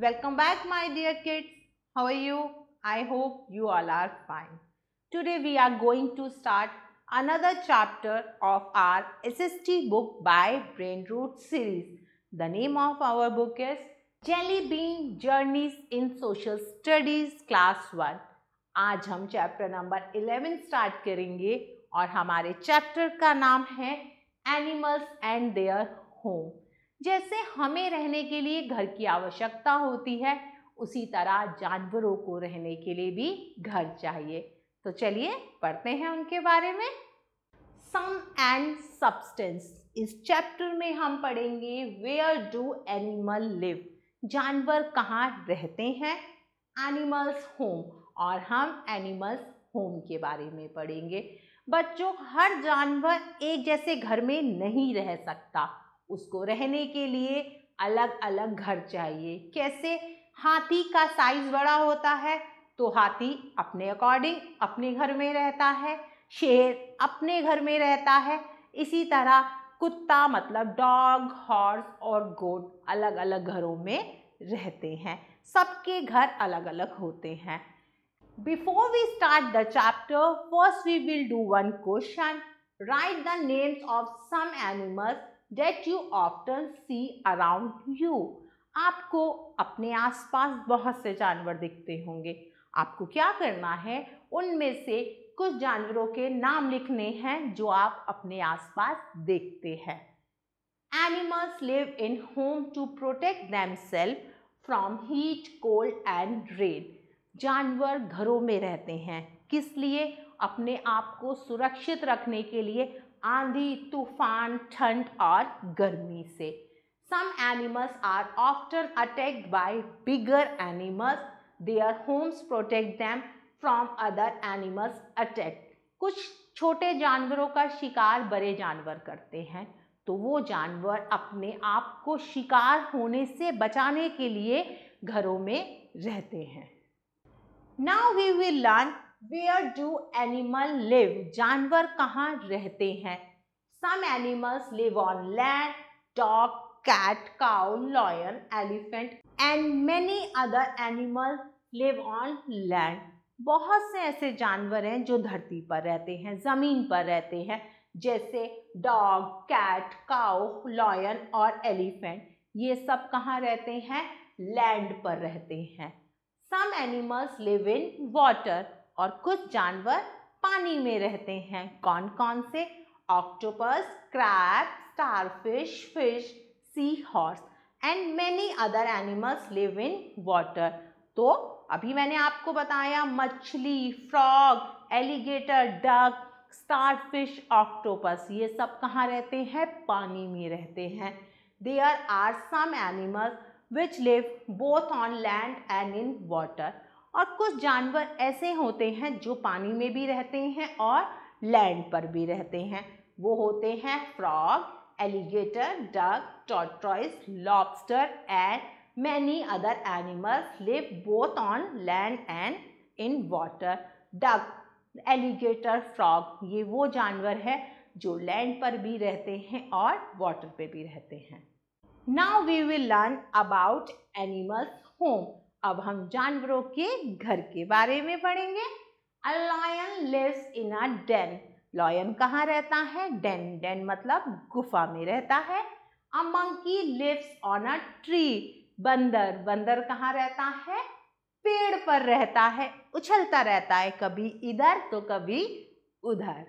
Welcome back my dear kids. How are you? I hope you all are fine. Today we are going to start another chapter of our SST book by Brain Root series. The name of our book is Jelly Bean Journeys in Social Studies Class 1. आज हम chapter number 11 start करेंगे और hamare chapter का नाम है Animals and Their Home. जैसे हमें रहने के लिए घर की आवश्यकता होती है उसी तरह जानवरों को रहने के लिए भी घर चाहिए तो चलिए पढ़ते हैं उनके बारे में सम एंड सब्सटेंस इस चैप्टर में हम पढ़ेंगे वेयर डू एनिमल लिव जानवर कहाँ रहते हैं एनिमल्स होम और हम एनिमल्स होम के बारे में पढ़ेंगे बच्चों हर जानवर एक जैसे घर में नहीं रह सकता उसको रहने के लिए अलग अलग घर चाहिए कैसे हाथी का साइज़ बड़ा होता है तो हाथी अपने अकॉर्डिंग अपने घर में रहता है शेर अपने घर में रहता है इसी तरह कुत्ता मतलब डॉग हॉर्स और गोट अलग अलग घरों में रहते हैं सबके घर अलग अलग होते हैं before we start the chapter first we will do one question write the names of some animals that you often see around you आपको अपने आसपास बहुत से जानवर दिखते होंगे आपको क्या करना है उनमें से कुछ जानवरों के नाम लिखने हैं जो आप अपने आसपास देखते हैं animals live in home to protect them self from heat cold and rain जानवर घरों में रहते हैं किस लिए अपने आप को सुरक्षित रखने के लिए आंधी तूफान ठंड और गर्मी से some animals are often attacked by bigger animals their homes protect them from other animals attack कुछ छोटे जानवरों का शिकार बड़े जानवर करते हैं तो वो जानवर अपने आप को शिकार होने से बचाने के लिए घरों में रहते हैं now we will learn where do animal live जानवर कहाँ रहते हैं some animals live on land dog cat cow lion elephant and many other animal live on land बहुत से ऐसे जानवर हैं जो धरती पर रहते हैं ज़मीन पर रहते हैं जैसे डॉग कैट काउ लॉयन और एलिफेंट ये सब कहाँ रहते हैं लैंड पर रहते हैं some animals live in water और कुछ जानवर पानी में रहते हैं कौन कौन से octopus crab starfish fish sea horse and many other animals live in water तो अभी मैंने आपको बताया मछली frog alligator duck starfish octopus ये सब कहाँ रहते हैं पानी में रहते हैं there are some animals which live both on land and in water और कुछ जानवर ऐसे होते हैं जो पानी में भी रहते हैं और लैंड पर भी रहते हैं वो होते हैं frog alligator duck tortoise lobster and many other animals live both on land and in water duck alligator frog ये वो जानवर है जो लैंड पर भी रहते हैं और वाटर पे भी रहते हैं now we will learn about animals home अब हम जानवरों के घर के बारे में पढ़ेंगे a lion lives in a den lion कहाँ रहता है डेन डेन मतलब गुफा में रहता है a monkey lives on a tree बंदर बंदर कहाँ रहता है पेड़ पर रहता है उछलता रहता है कभी इधर तो कभी उधर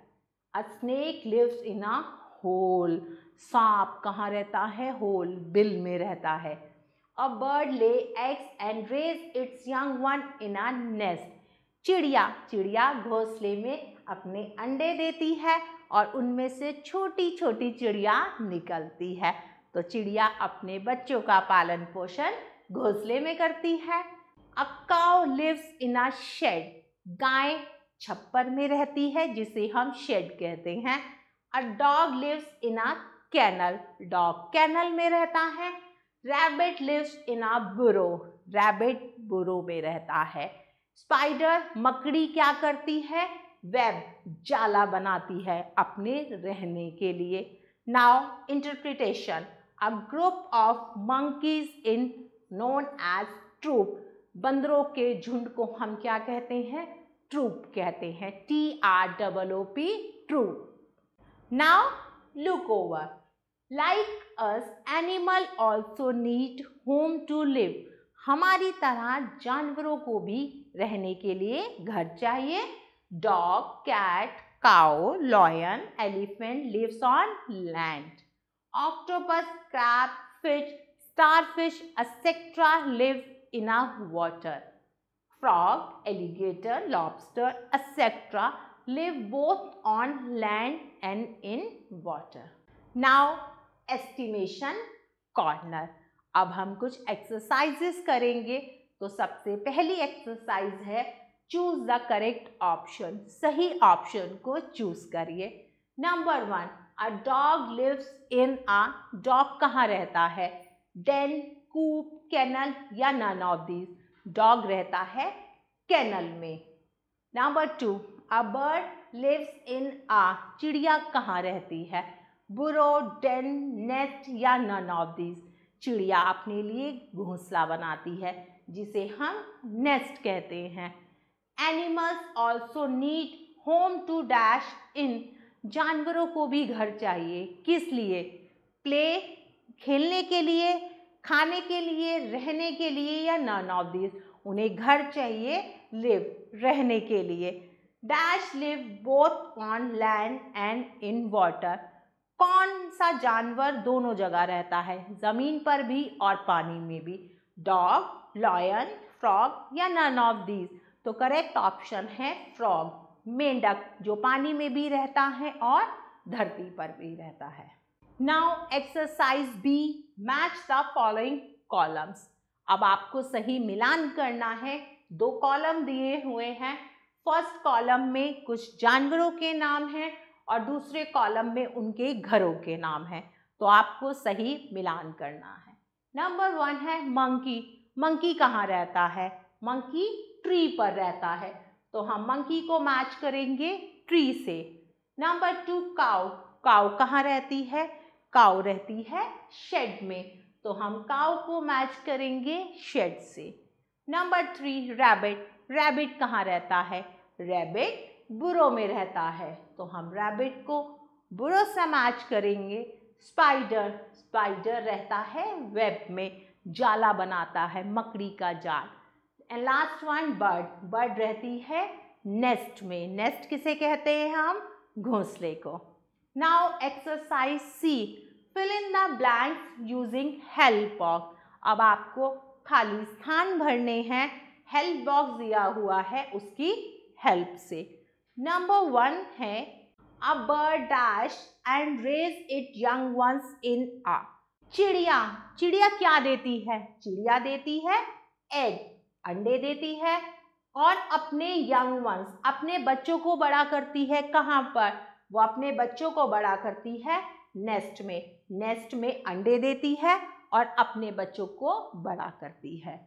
a snake lives in a hole सांप कहाँ रहता है होल बिल में रहता है a bird lay eggs and raise its young one in a nest चिड़िया चिड़िया घोंसले में अपने अंडे देती है और उनमें से छोटी छोटी चिड़िया निकलती है तो चिड़िया अपने बच्चों का पालन पोषण घोंसले में करती है a cow lives in a shed गाय छप्पर में रहती है जिसे हम शेड कहते हैं a dog lives in a kennel dog kennel में रहता है रैबिट लिव्स इन आ बुरो रैबिट बुरो में रहता है स्पाइडर मकड़ी क्या करती है वेब जाला बनाती है अपने रहने के लिए now interpretation a group of monkeys in known as troop बंदरों के झुंड को हम क्या कहते हैं ट्रूप कहते हैं T R double O P troop now look over like us animal also need home to live हमारी तरह जानवरों को भी रहने के लिए घर चाहिए dog cat cow lion elephant lives on land octopus crab fish starfish etc live in our water frog alligator lobster etc live both on land and in water now estimation corner अब हम कुछ exercises करेंगे तो सबसे पहली exercise है choose the correct option सही option को चूज करिए number one a dog lives in a dog कहाँ रहता है डेन कूप कैनल या नन ऑफ दीज डॉग रहता है कैनल में number two a bird lives in a चिड़िया कहाँ रहती है बुरो डेन नेस्ट या नन ऑफ दिस चिड़िया अपने लिए घोंसला बनाती है जिसे हम नेस्ट कहते हैं animals also need home to dash in जानवरों को भी घर चाहिए किस लिए प्ले खेलने के लिए खाने के लिए रहने के लिए या नन ऑफ दिस उन्हें घर चाहिए लिव रहने के लिए dash live both on land and in water कौन सा जानवर दोनों जगह रहता है ज़मीन पर भी और पानी में भी डॉग लॉयन फ्रॉग या नन ऑफ दीज तो करेक्ट ऑप्शन है फ्रॉग मेंढक जो पानी में भी रहता है और धरती पर भी रहता है now exercise B match the following columns अब आपको सही मिलान करना है दो कॉलम दिए हुए हैं फर्स्ट कॉलम में कुछ जानवरों के नाम हैं और दूसरे कॉलम में उनके घरों के नाम हैं तो आपको सही मिलान करना है नंबर वन है मंकी मंकी कहाँ रहता है मंकी ट्री पर रहता है तो हम मंकी को मैच करेंगे ट्री से नंबर टू काउ काउ कहाँ रहती है काउ रहती है शेड में तो हम काउ को मैच करेंगे शेड से नंबर थ्री रैबिट रैबिट कहाँ रहता है रैबिट बुरो में रहता है तो हम रैबिट को बुरो से मैच करेंगे स्पाइडर स्पाइडर रहता है वेब में जाला बनाता है मकड़ी का जाल and last one bird bird रहती है नेस्ट में नेस्ट किसे कहते हैं हम घोंसले को now exercise C fill in the blank using help box अब आपको खाली स्थान भरने हैं हेल्प बॉक्स दिया हुआ है उसकी हेल्प से नंबर वन है a bird dash and raise it young ones in a चिड़िया चिड़िया क्या देती है चिड़िया देती है एग अंडे देती है और अपने यंग वंस अपने बच्चों को बड़ा करती है कहाँ पर वो अपने बच्चों को बड़ा करती है नेस्ट में नेस्ट में अंडे देती है और अपने बच्चों को बड़ा करती है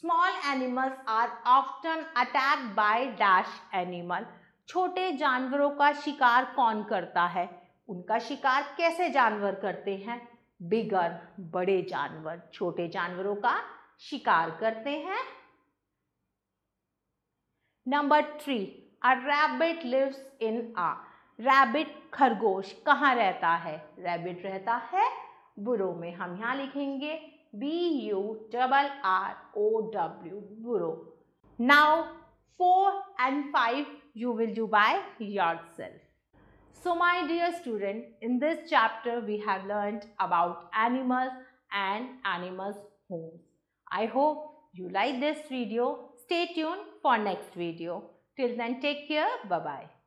small animals are often attack by dash animal छोटे जानवरों का शिकार कौन करता है उनका शिकार कैसे जानवर करते हैं बिगर बड़े जानवर छोटे जानवरों का शिकार करते हैं number three a rabbit lives in a rabbit खरगोश कहाँ रहता है रैबिट रहता है बुरो में हम यहाँ लिखेंगे B U double R O W burrow now four and five you will do by yourself. So my dear student, in this chapter we have learned about animals and animals homes. I hope you like this video. Stay tuned for next video. Till then take care. Bye-bye.